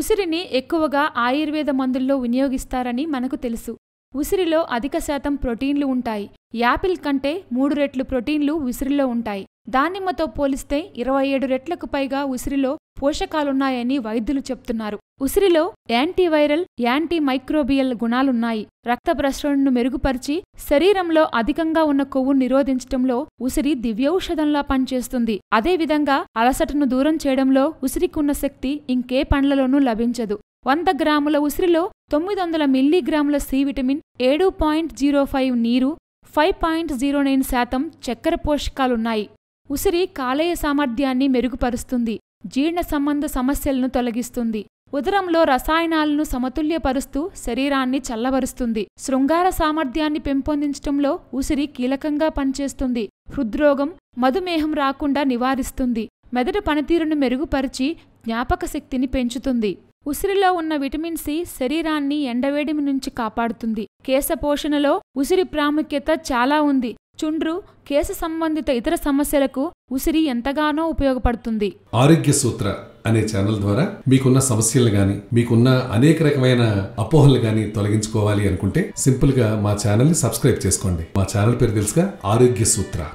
ఉసిరిని ఎక్కువగా ఆయుర్వేద మందుల్లో వినియోగిస్తారని మనకు తెలుసు ఉసిరిలో అధిక శాతం ప్రోటీన్లు ఉంటాయి యాపిల్ కంటే మూడు రెట్లు ప్రోటీన్లు ఉసిరిలో ఉంటాయి దానిమ్మతో పోలిస్తే ఇరవై ఏడు రెట్లకు పైగా ఉసిరిలో పోషకాలున్నాయని వైద్యులు చెప్తున్నారు ఉసిరిలో యాంటీవైరల్ యాంటీ మైక్రోబియల్ గుణాలున్నాయి రక్త ప్రసరణను మెరుగుపరిచి శరీరంలో అధికంగా ఉన్న కొవ్వు నిరోధించటంలో ఉసిరి దివ్యౌషధంలా పనిచేస్తుంది అదేవిధంగా అలసటను దూరం చేయడంలో ఉసిరికున్న శక్తి ఇంకే పండ్లలోనూ లభించదు వంద గ్రాముల ఉసిరిలో తొమ్మిది వందల మిల్లీగ్రాముల సి విటమిన్ ఏడు పాయింట్ జీరో ఫైవ్ నీరు ఫైవ్ పాయింట్ జీరో నైన్ శాతం చక్కెర పోషకాలున్నాయి ఉసిరి కాలేయ సామర్థ్యాన్ని మెరుగుపరుస్తుంది జీర్ణ సంబంధ సమస్యలను తొలగిస్తుంది ఉదరంలో రసాయనాలను సమతుల్యపరుస్తూ శరీరాన్ని చల్లబరుస్తుంది శృంగార సామర్థ్యాన్ని పెంపొందించటంలో ఉసిరి కీలకంగా పనిచేస్తుంది హృద్రోగం మధుమేహం రాకుండా నివారిస్తుంది మెదడు పనితీరును మెరుగుపరిచి జ్ఞాపక శక్తిని పెంచుతుంది ఉసిరిలో ఉన్న విటమిన్ సి శరీరాన్ని ఎండవేడిమి నుంచి కాపాడుతుంది కేశపోషణలో ఉసిరి ప్రాముఖ్యత చాలా ఉంది చుండ్రు కేశ సంబంధిత ఇతర సమస్యలకు ఉసిరి ఎంతగానో ఉపయోగపడుతుంది ఆరోగ్య సూత్ర అనే ఛానల్ ద్వారా మీకున్న సమస్యలు గాని మీకున్న అనేక రకమైన అపోహలు గాని తొలగించుకోవాలి అనుకుంటే సింపుల్ గా మా ఛానల్ ని సబ్స్క్రైబ్ చేసుకోండి మా ఛానల్ పేరు తెలుసుగా ఆరోగ్య సూత్ర